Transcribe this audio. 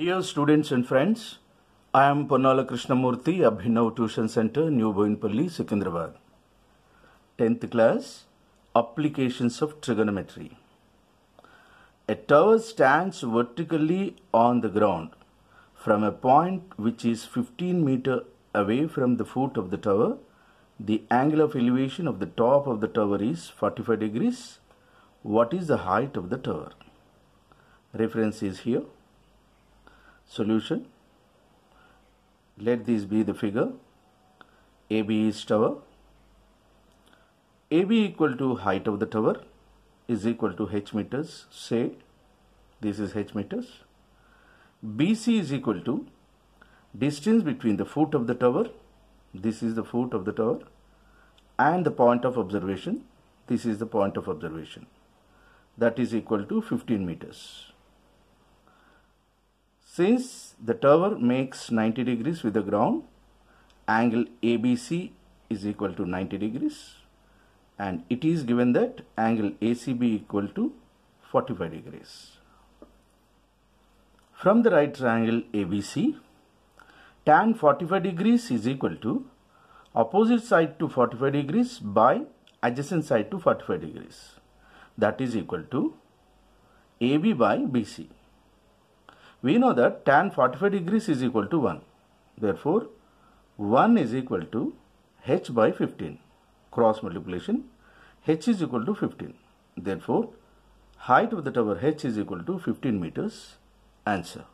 Dear students and friends, I am Ponnala Krishnamurthy, Abhinav Tuition Center, New Boinpalli, Secunderabad. 10th class Applications of Trigonometry. A tower stands vertically on the ground from a point which is 15 meter away from the foot of the tower. The angle of elevation of the top of the tower is 45 degrees. What is the height of the tower? Reference is here solution let this be the figure AB is tower AB equal to height of the tower is equal to h meters say this is h meters BC is equal to distance between the foot of the tower this is the foot of the tower and the point of observation this is the point of observation that is equal to 15 meters since the tower makes 90 degrees with the ground, angle ABC is equal to 90 degrees and it is given that angle ACB equal to 45 degrees. From the right triangle ABC, tan 45 degrees is equal to opposite side to 45 degrees by adjacent side to 45 degrees. That is equal to AB by BC we know that tan 45 degrees is equal to 1. Therefore, 1 is equal to h by 15. Cross multiplication, h is equal to 15. Therefore, height of the tower h is equal to 15 meters. Answer.